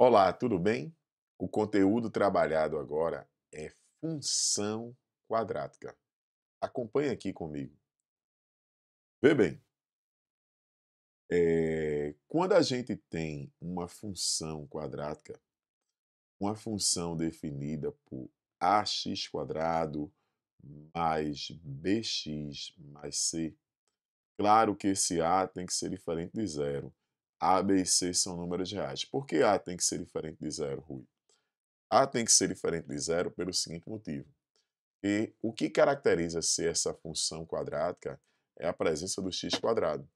Olá, tudo bem? O conteúdo trabalhado agora é função quadrática. Acompanhe aqui comigo. Vê bem, é, quando a gente tem uma função quadrática, uma função definida por ax quadrado mais bx mais c, claro que esse a tem que ser diferente de zero. A, B e C são números reais. Por que A tem que ser diferente de zero, Rui? A tem que ser diferente de zero pelo seguinte motivo. E o que caracteriza ser essa função quadrática é a presença do x quadrado.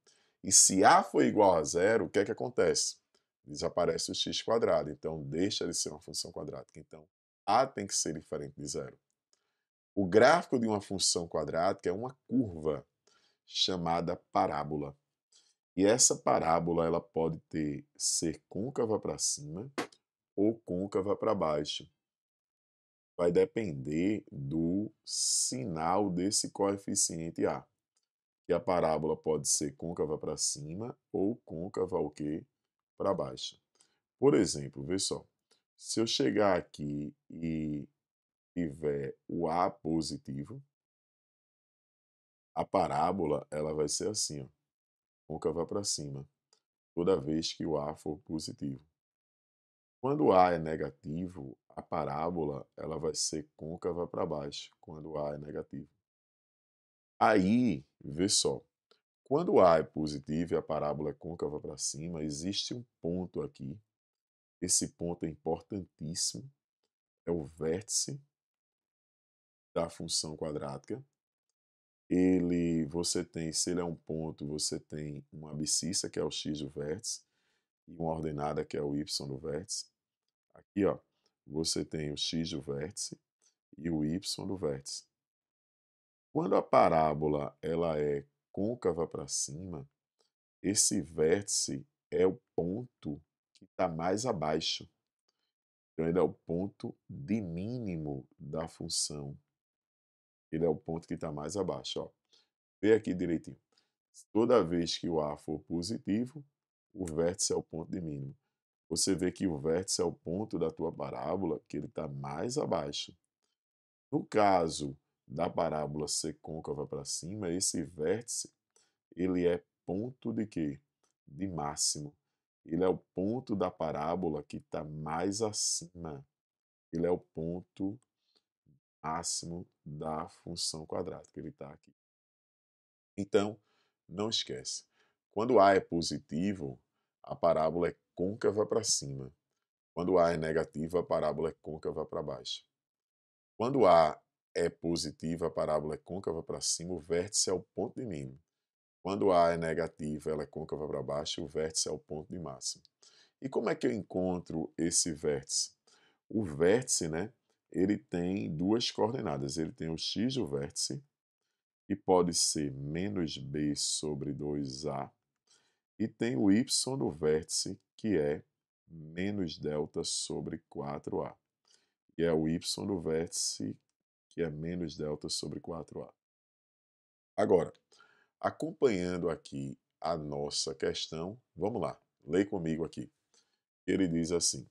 E se A for igual a zero, o que é que acontece? Desaparece o x quadrado, então deixa de ser uma função quadrática. Então, A tem que ser diferente de zero. O gráfico de uma função quadrática é uma curva chamada parábola. E essa parábola ela pode ter ser côncava para cima ou côncava para baixo. Vai depender do sinal desse coeficiente A. E a parábola pode ser côncava para cima ou côncava o quê? Para baixo. Por exemplo, vê só. Se eu chegar aqui e tiver o A positivo, a parábola ela vai ser assim, ó côncava para cima, toda vez que o A for positivo. Quando o A é negativo, a parábola ela vai ser côncava para baixo, quando o A é negativo. Aí, vê só, quando o A é positivo e a parábola é côncava para cima, existe um ponto aqui. Esse ponto é importantíssimo, é o vértice da função quadrática ele, você tem, se ele é um ponto, você tem uma abscissa, que é o x do vértice, e uma ordenada, que é o y do vértice. Aqui, ó, você tem o x do vértice e o y do vértice. Quando a parábola ela é côncava para cima, esse vértice é o ponto que está mais abaixo. Então, ele é o ponto de mínimo da função ele é o ponto que está mais abaixo. Ó. Vê aqui direitinho. Toda vez que o A for positivo, o vértice é o ponto de mínimo. Você vê que o vértice é o ponto da tua parábola, que ele está mais abaixo. No caso da parábola ser côncava para cima, esse vértice ele é ponto de quê? De máximo. Ele é o ponto da parábola que está mais acima. Ele é o ponto máximo da função quadrática. Ele está aqui. Então, não esquece. Quando A é positivo, a parábola é côncava para cima. Quando A é negativa, a parábola é côncava para baixo. Quando A é positiva, a parábola é côncava para cima, o vértice é o ponto de mínimo. Quando A é negativa, ela é côncava para baixo, o vértice é o ponto de máximo. E como é que eu encontro esse vértice? O vértice, né, ele tem duas coordenadas. Ele tem o x do vértice, que pode ser menos b sobre 2a, e tem o y do vértice, que é menos delta sobre 4a. E é o y do vértice, que é menos delta sobre 4a. Agora, acompanhando aqui a nossa questão, vamos lá, leia comigo aqui. Ele diz assim: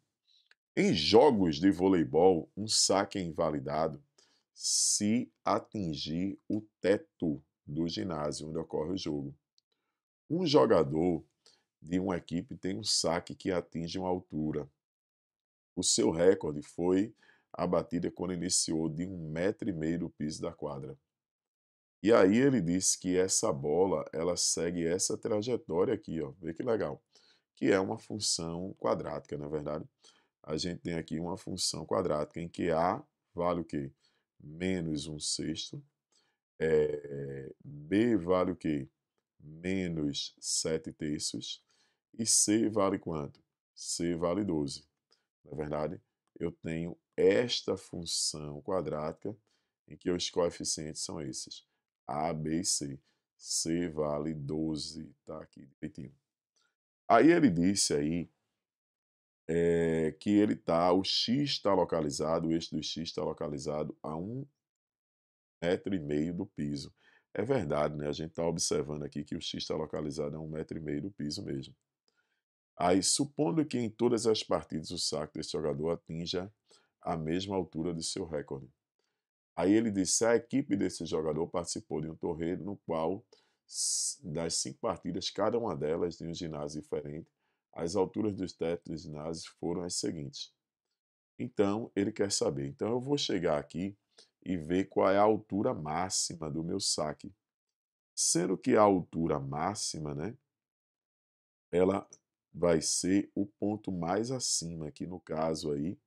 em jogos de voleibol, um saque é invalidado se atingir o teto do ginásio onde ocorre o jogo. Um jogador de uma equipe tem um saque que atinge uma altura. O seu recorde foi a batida quando iniciou de um metro e meio do piso da quadra. E aí ele disse que essa bola ela segue essa trajetória aqui, ó. Vê que legal. Que é uma função quadrática, na verdade a gente tem aqui uma função quadrática em que A vale o quê? Menos 1 sexto. É, B vale o quê? Menos 7 terços. E C vale quanto? C vale 12. Na verdade, eu tenho esta função quadrática em que os coeficientes são esses. A, B e C. C vale 12, está aqui direitinho. Aí ele disse aí é, que ele tá, o x está localizado, o eixo do x está localizado a um metro e meio do piso. É verdade, né? A gente está observando aqui que o x está localizado a um metro e meio do piso mesmo. Aí, supondo que em todas as partidas o saco desse jogador atinja a mesma altura de seu recorde. Aí ele disse: a equipe desse jogador participou de um torneio no qual, das cinco partidas, cada uma delas de um ginásio diferente, as alturas dos tetos de foram as seguintes. Então, ele quer saber. Então, eu vou chegar aqui e ver qual é a altura máxima do meu saque. Sendo que a altura máxima, né, ela vai ser o ponto mais acima, que no caso aí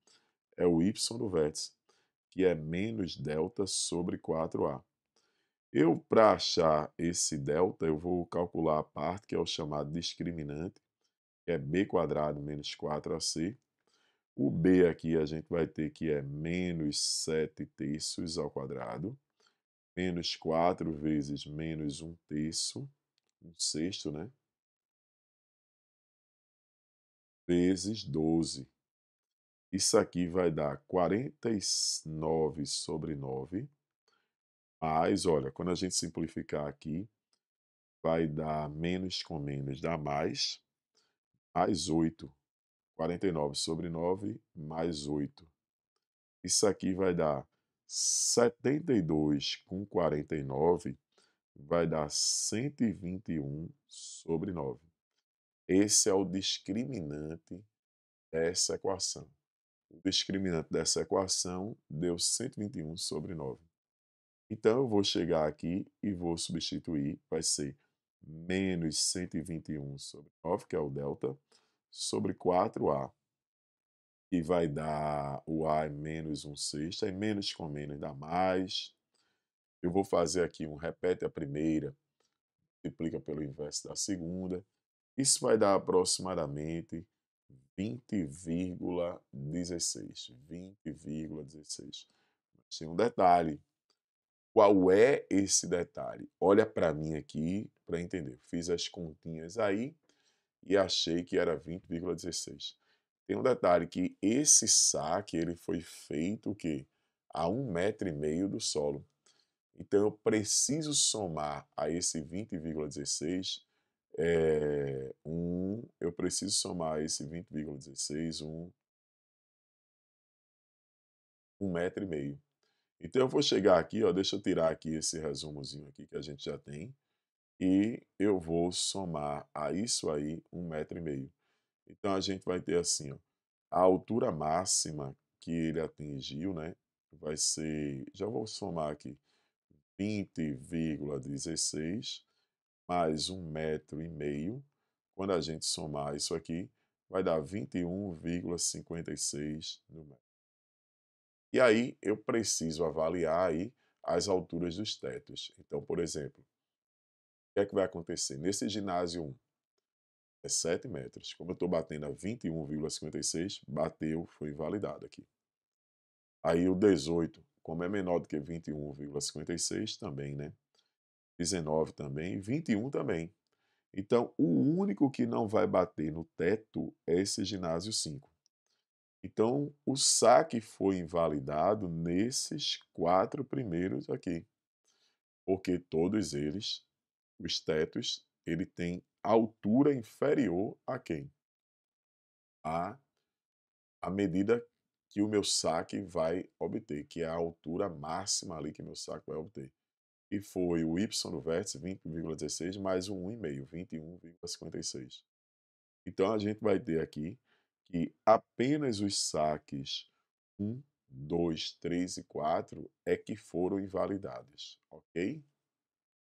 é o y do vértice, que é menos delta sobre 4a. Eu, para achar esse delta, eu vou calcular a parte que é o chamado discriminante, que é b quadrado menos 4ac. O b aqui a gente vai ter que é menos 7 terços ao quadrado, menos 4 vezes menos 1 terço, 1 sexto, né? Vezes 12. Isso aqui vai dar 49 sobre 9, mais, olha, quando a gente simplificar aqui, vai dar menos com menos, dá mais mais 8. 49 sobre 9 mais 8. Isso aqui vai dar 72 com 49 vai dar 121 sobre 9. Esse é o discriminante dessa equação. O discriminante dessa equação deu 121 sobre 9. Então eu vou chegar aqui e vou substituir, vai ser menos 121 sobre 9, que é o delta, sobre 4A. E vai dar o A menos 1 sexta, e menos com menos dá mais. Eu vou fazer aqui um repete a primeira, multiplica pelo inverso da segunda. Isso vai dar aproximadamente 20,16. 20,16. Mas tem um detalhe, qual é esse detalhe? Olha para mim aqui para entender. Fiz as continhas aí e achei que era 20,16. Tem um detalhe que esse saque ele foi feito o quê? a um metro e meio do solo. Então eu preciso somar a esse 20,16 é, eh, um, eu preciso somar esse 20,16 um, um metro e meio. Então eu vou chegar aqui, ó, deixa eu tirar aqui esse resumozinho aqui que a gente já tem e eu vou somar a isso aí um metro e meio. Então a gente vai ter assim, ó, a altura máxima que ele atingiu, né, vai ser, já vou somar aqui, 20,16 mais um metro e meio. Quando a gente somar isso aqui, vai dar 21,56 no metro. E aí eu preciso avaliar aí as alturas dos tetos. Então, por exemplo, o que é que vai acontecer? Nesse ginásio 1, é 7 metros. Como eu estou batendo a 21,56, bateu, foi invalidado aqui. Aí o 18, como é menor do que 21,56, também, né? 19 também, 21 também. Então, o único que não vai bater no teto é esse ginásio 5. Então, o saque foi invalidado nesses quatro primeiros aqui, porque todos eles, os tetos ele tem altura inferior a quem? A, a medida que o meu saque vai obter, que é a altura máxima ali que meu saque vai obter. E foi o Y no vértice, 20,16, mais um 1,5, 21,56. Então, a gente vai ter aqui que apenas os saques 1, 2, 3 e 4 é que foram invalidados, ok?